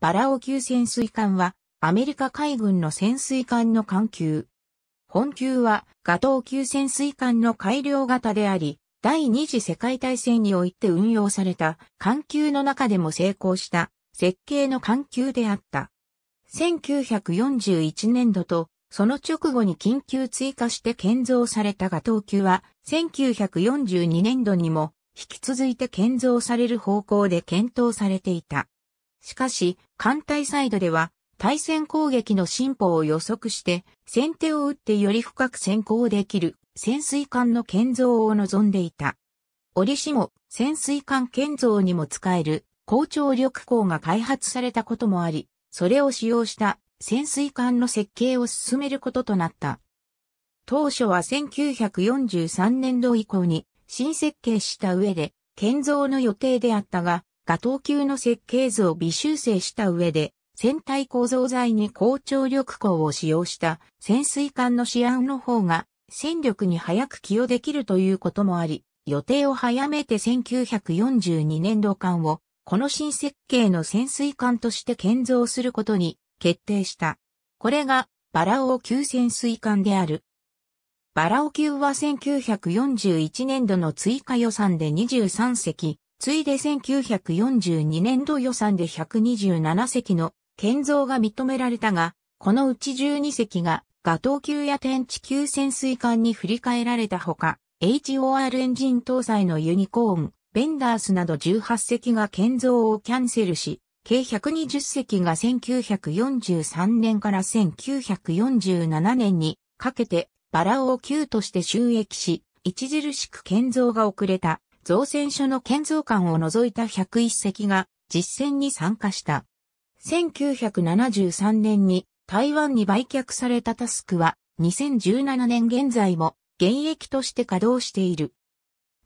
バラオ級潜水艦は、アメリカ海軍の潜水艦の艦級。本級は、ガトー級潜水艦の改良型であり、第二次世界大戦において運用された艦級の中でも成功した設計の艦級であった。1941年度とその直後に緊急追加して建造されたガトー級は1942年度にも引き続いて建造される方向で検討されていた。しかし、艦隊サイドでは、対戦攻撃の進歩を予測して、先手を打ってより深く先行できる潜水艦の建造を望んでいた。折しも潜水艦建造にも使える高張力鋼が開発されたこともあり、それを使用した潜水艦の設計を進めることとなった。当初は1943年度以降に新設計した上で建造の予定であったが、トウ級の設計図を微修正した上で、船体構造材に高張力鋼を使用した潜水艦の試案の方が戦力に早く寄与できるということもあり、予定を早めて1942年度間をこの新設計の潜水艦として建造することに決定した。これがバラオ級潜水艦である。バラオ級は1941年度の追加予算で23隻、ついで1942年度予算で127隻の建造が認められたが、このうち12隻がガトー級や天地級潜水艦に振り替えられたほか、HOR エンジン搭載のユニコーン、ベンダースなど18隻が建造をキャンセルし、計120隻が1943年から1947年にかけてバラオ級として収益し、著しく建造が遅れた。造船所の建造館を除いた101隻が実戦に参加した。1973年に台湾に売却されたタスクは2017年現在も現役として稼働している。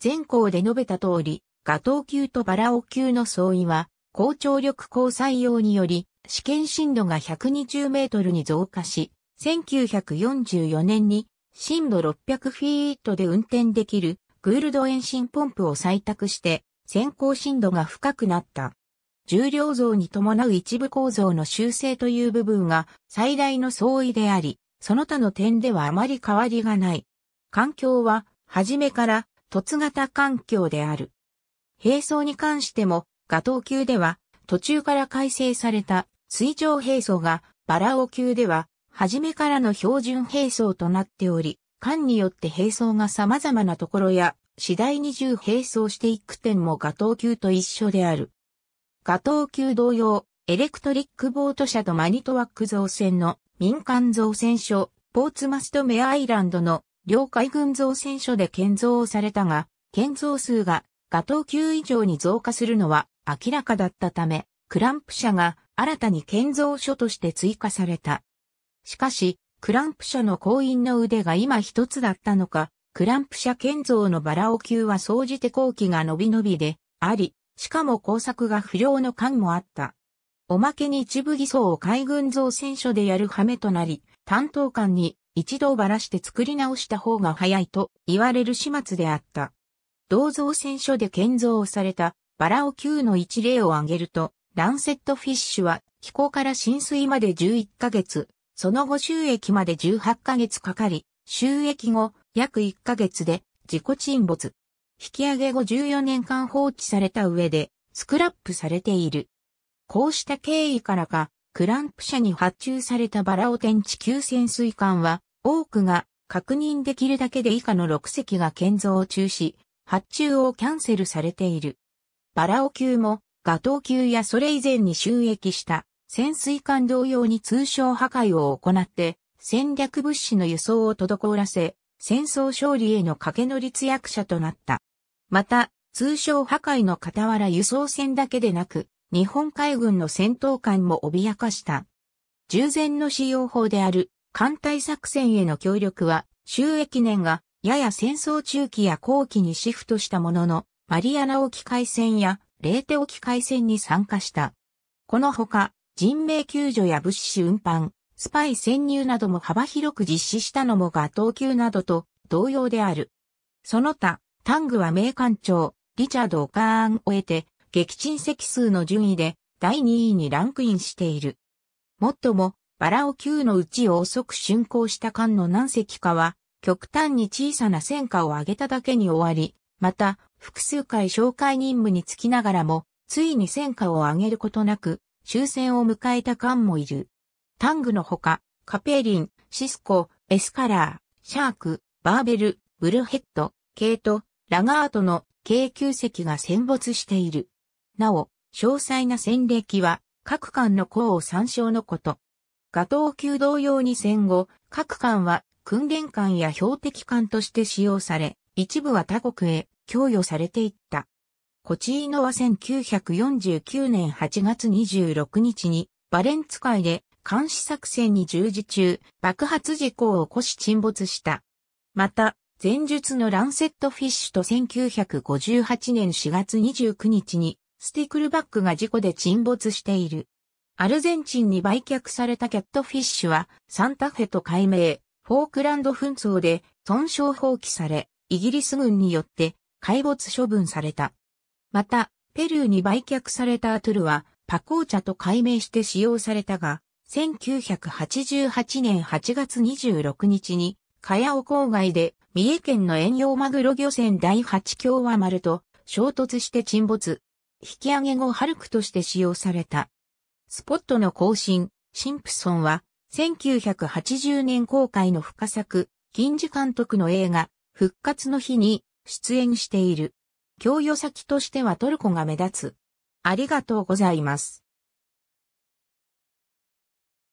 前項で述べた通り、ガトー級とバラオ級の相違は高張力交際用により試験深度が120メートルに増加し、1944年に深度600フィートで運転できるグールド遠心ポンプを採択して、先行深度が深くなった。重量増に伴う一部構造の修正という部分が最大の相違であり、その他の点ではあまり変わりがない。環境は、初めから凸型環境である。並走に関しても、ガトウ級では、途中から改正された水上並走が、バラオ級では、初めからの標準並走となっており、艦によって並走が様々なところや、次第に重0並走していく点もガトー級と一緒である。ガトー級同様、エレクトリックボート社とマニトワック造船の民間造船所、ポーツマストメアイランドの両海軍造船所で建造されたが、建造数がガトー級以上に増加するのは明らかだったため、クランプ社が新たに建造所として追加された。しかし、クランプ社の行員の腕が今一つだったのか、クランプ社建造のバラオ級は総じて後期が伸び伸びで、あり、しかも工作が不良の感もあった。おまけに一部偽装を海軍造船所でやる羽目となり、担当官に一度ばらして作り直した方が早いと言われる始末であった。銅造船所で建造されたバラオ級の一例を挙げると、ランセットフィッシュは飛行から浸水まで11ヶ月、その後収益まで18ヶ月かかり、収益後約1ヶ月で自己沈没。引き上げ後14年間放置された上で、スクラップされている。こうした経緯からか、クランプ社に発注されたバラオ天地球潜水艦は、多くが確認できるだけで以下の6隻が建造を中止、発注をキャンセルされている。バラオ級も、ガトー級やそれ以前に収益した潜水艦同様に通商破壊を行って、戦略物資の輸送を滞らせ、戦争勝利への駆け乗り通訳者となった。また、通商破壊の傍ら輸送船だけでなく、日本海軍の戦闘艦も脅かした。従前の使用法である艦隊作戦への協力は、収益年がやや戦争中期や後期にシフトしたものの、マリアナ沖海戦やレーテ沖海戦に参加した。このほか、人命救助や物資運搬、スパイ潜入なども幅広く実施したのもガトー級などと同様である。その他、タングは名艦長、リチャード・オカーンを得て、撃沈席数の順位で第2位にランクインしている。もっとも、バラオ級のうちを遅く竣工した艦の何隻かは、極端に小さな戦果を上げただけに終わり、また、複数回紹介任務につきながらも、ついに戦果を上げることなく、終戦を迎えた艦もいる。タングのほか、カペーリン、シスコ、エスカラー、シャーク、バーベル、ブルヘッド、ケイト、ラガートの軽9席が戦没している。なお、詳細な戦歴は各艦の項を参照のこと。ガトー級同様に戦後、各艦は訓練艦や標的艦として使用され、一部は他国へ供与されていった。コチーノは1949年8月26日にバレンツ海で監視作戦に従事中爆発事故を起こし沈没した。また、前述のランセットフィッシュと1958年4月29日にスティクルバックが事故で沈没している。アルゼンチンに売却されたキャットフィッシュはサンタフェと改名、フォークランド紛争で損傷放棄され、イギリス軍によって海没処分された。また、ペルーに売却されたアトゥルは、パコーチャと改名して使用されたが、1988年8月26日に、カヤオ郊外で、三重県の遠洋マグロ漁船第8共和丸と衝突して沈没。引き上げ後ハルクとして使用された。スポットの更新、シンプソンは、1980年公開の深作、銀次監督の映画、復活の日に出演している。供与先としてはトルコが目立つ。ありがとうございます。